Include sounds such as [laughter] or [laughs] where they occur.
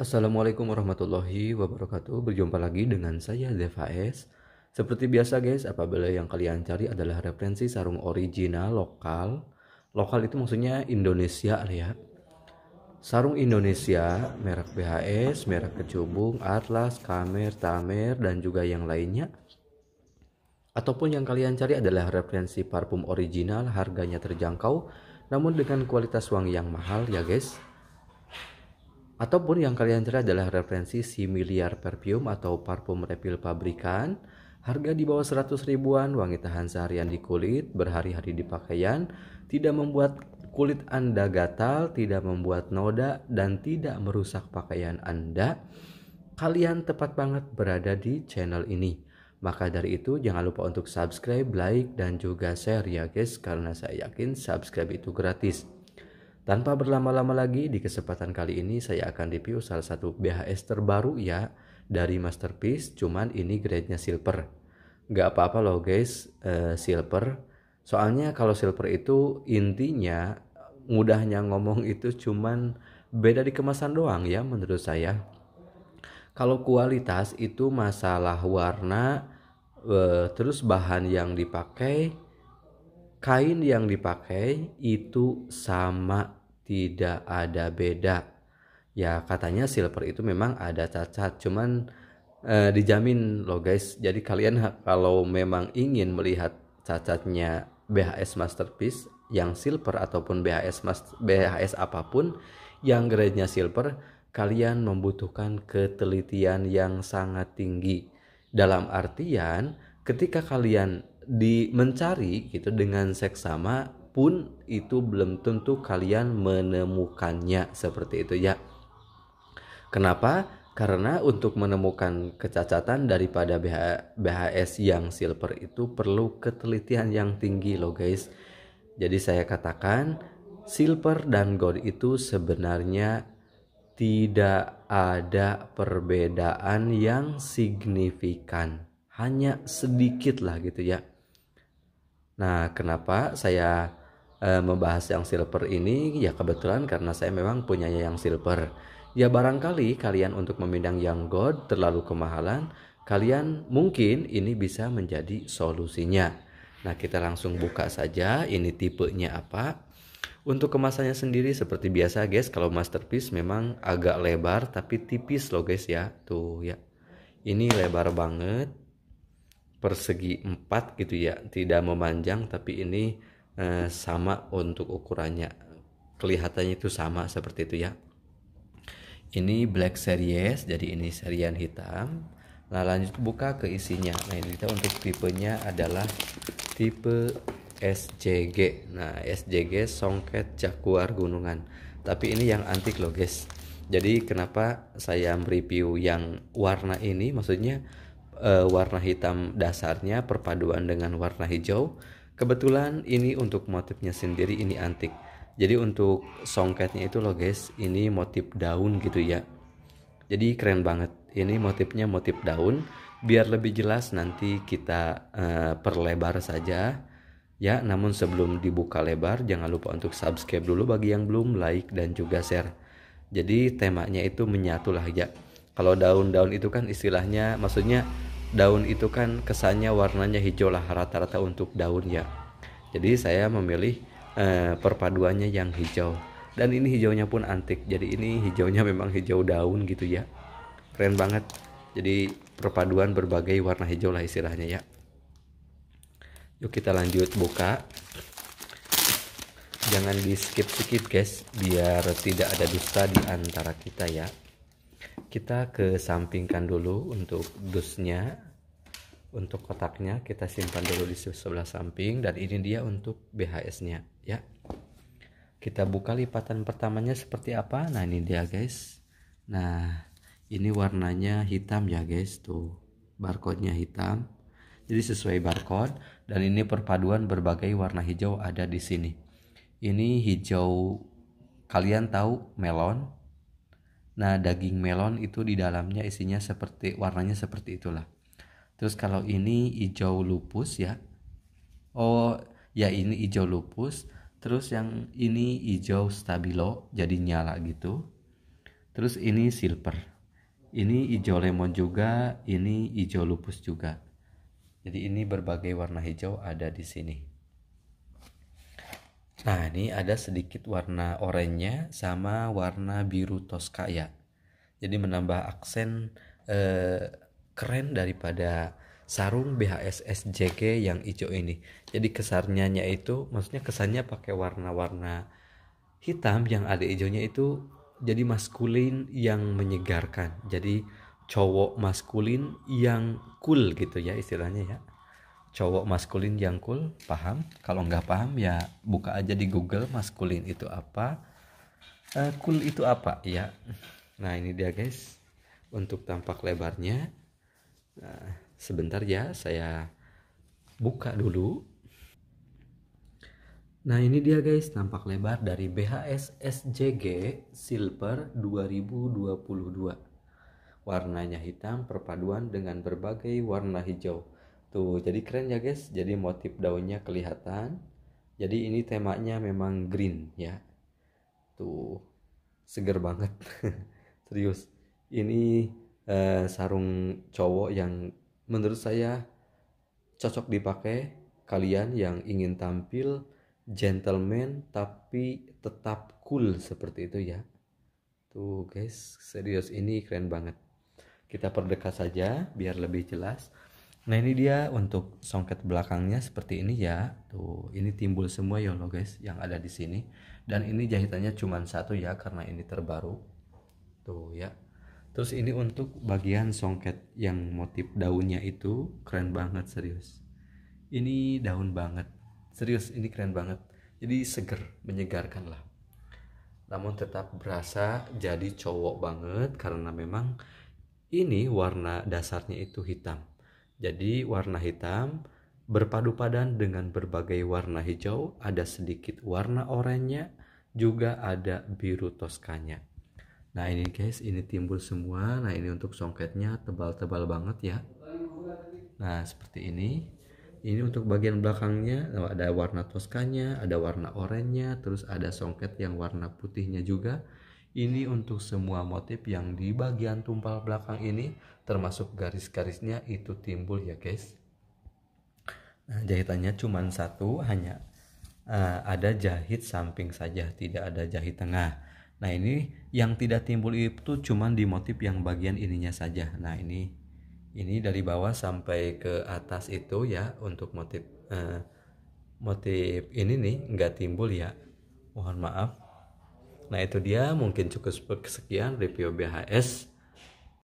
Assalamualaikum warahmatullahi wabarakatuh Berjumpa lagi dengan saya Deva S Seperti biasa guys apabila yang kalian cari adalah referensi sarung original lokal Lokal itu maksudnya Indonesia ya Sarung Indonesia, merek BHS, merek kecubung, atlas, kamer, tamer, dan juga yang lainnya Ataupun yang kalian cari adalah referensi parfum original harganya terjangkau namun dengan kualitas wangi yang mahal ya guys Ataupun yang kalian cari adalah referensi si miliar perfume atau parfum refill pabrikan, harga di bawah 100 ribuan, wangi tahan seharian di kulit, berhari-hari di pakaian, tidak membuat kulit Anda gatal, tidak membuat noda, dan tidak merusak pakaian Anda. Kalian tepat banget berada di channel ini. Maka dari itu jangan lupa untuk subscribe, like, dan juga share ya guys karena saya yakin subscribe itu gratis. Tanpa berlama-lama lagi, di kesempatan kali ini saya akan review salah satu BHS terbaru ya dari Masterpiece, cuman ini grade-nya silver. Gak apa-apa loh guys, uh, silver. Soalnya kalau silver itu intinya mudahnya ngomong itu cuman beda di kemasan doang ya menurut saya. Kalau kualitas itu masalah warna, uh, terus bahan yang dipakai, kain yang dipakai itu sama, tidak ada beda. Ya katanya silver itu memang ada cacat, cuman eh, dijamin loh guys. Jadi kalian kalau memang ingin melihat cacatnya BHS masterpiece yang silver ataupun BHS BHS apapun yang grade-nya silver, kalian membutuhkan ketelitian yang sangat tinggi. Dalam artian, ketika kalian di mencari gitu dengan seks sama pun itu belum tentu kalian menemukannya seperti itu ya. Kenapa? Karena untuk menemukan kecacatan daripada BH, BHS yang silver itu perlu ketelitian yang tinggi loh guys. Jadi saya katakan silver dan gold itu sebenarnya tidak ada perbedaan yang signifikan. Hanya sedikit lah gitu ya Nah, kenapa saya e, membahas yang silver ini? Ya kebetulan karena saya memang punya yang silver. Ya barangkali kalian untuk memindang yang gold terlalu kemahalan, kalian mungkin ini bisa menjadi solusinya. Nah, kita langsung buka saja ini tipenya apa. Untuk kemasannya sendiri seperti biasa guys, kalau masterpiece memang agak lebar tapi tipis loh guys ya. Tuh ya. Ini lebar banget persegi 4 gitu ya tidak memanjang tapi ini eh, sama untuk ukurannya kelihatannya itu sama seperti itu ya ini black series jadi ini serian hitam nah lanjut buka ke isinya nah ini kita untuk tipenya adalah tipe SJG nah SJG songket jaguar gunungan tapi ini yang antik loh guys jadi kenapa saya mereview yang warna ini maksudnya e, warna hitam dasarnya perpaduan dengan warna hijau. Kebetulan ini untuk motifnya sendiri ini antik. Jadi untuk songketnya itu loh guys, ini motif daun gitu ya. Jadi keren banget. Ini motifnya motif daun. Biar lebih jelas nanti kita e, perlebar saja. Ya, namun sebelum dibuka lebar jangan lupa untuk subscribe dulu bagi yang belum like dan juga share. Jadi temanya itu menyatulah ya. Kalau daun-daun itu kan istilahnya maksudnya daun itu kan kesannya warnanya hijau lah rata-rata untuk daunnya jadi saya memilih eh, perpaduannya yang hijau dan ini hijaunya pun antik jadi ini hijaunya [laughs] memang hijau daun gitu ya keren banget jadi perpaduan berbagai warna hijau lah istilahnya ya yuk kita lanjut buka jangan di skip skip guys biar tidak ada dusta di antara kita ya kita kesampingkan dulu untuk dusnya untuk kotaknya kita simpan dulu di sebelah samping dan ini dia untuk BHS nya ya kita buka lipatan pertamanya seperti apa nah ini dia guys nah ini warnanya hitam ya guys tuh barcode nya hitam jadi sesuai barcode dan ini perpaduan berbagai warna hijau ada di sini ini hijau kalian tahu melon Nah, daging melon itu di dalamnya isinya seperti warnanya seperti itulah. Terus kalau ini hijau lupus ya. Oh, ya ini hijau lupus, terus yang ini hijau stabilo jadi nyala gitu. Terus ini silver. Ini hijau lemon juga, ini hijau lupus juga. Jadi ini berbagai warna hijau ada di sini. Nah, ini ada sedikit warna oranye sama warna biru toska ya. Jadi menambah aksen eh, keren daripada sarung BHS SJG yang hijau ini. Jadi kesannya itu maksudnya kesannya pakai warna-warna hitam yang ada hijaunya itu jadi maskulin yang menyegarkan. Jadi cowok maskulin yang cool gitu ya istilahnya ya cowok maskulin jangkul paham kalau nggak paham ya buka aja di Google maskulin itu apa uh, cool itu apa ya nah ini dia guys untuk tampak lebarnya uh, sebentar ya saya buka dulu nah ini dia guys tampak lebar dari BHS SJG Silver 2022 warnanya hitam perpaduan dengan berbagai warna hijau Tuh, gitu. jadi keren ya guys. Jadi motif daunnya kelihatan. Jadi ini temanya memang green ya. Tuh, seger banget. [laughs] Serius. Ini eh, sarung cowok yang menurut saya cocok dipakai kalian yang ingin tampil gentleman tapi tetap cool seperti itu ya. Tuh guys, serius ini keren banget. Kita perdekat saja biar lebih jelas. Nah ini dia untuk songket belakangnya seperti ini ya. Tuh, ini timbul semua ya lo guys yang ada di sini. Dan ini jahitannya cuma satu ya karena ini terbaru. Tuh ya. Terus ini untuk bagian songket yang motif daunnya itu keren banget serius. Ini daun banget. Serius ini keren banget. Jadi seger, menyegarkan lah. Namun tetap berasa jadi cowok banget karena memang ini warna dasarnya itu hitam jadi warna hitam berpadu padan dengan berbagai warna hijau, ada sedikit warna oranye, juga ada biru toskanya. Nah ini guys, ini timbul semua. Nah ini untuk songketnya tebal-tebal banget ya. Nah seperti ini. Ini untuk bagian belakangnya nah, ada warna toskanya, ada warna oranye, terus ada songket yang warna putihnya juga. Ini untuk semua motif yang di bagian tumpal belakang ini termasuk garis-garisnya itu timbul ya guys. Nah, jahitannya cuma satu hanya uh, ada jahit samping saja tidak ada jahit tengah. Nah ini yang tidak timbul itu cuma di motif yang bagian ininya saja. Nah ini ini dari bawah sampai ke atas itu ya untuk motif uh, motif ini nih nggak timbul ya. Mohon maaf Nah itu dia mungkin cukup sekian review BHS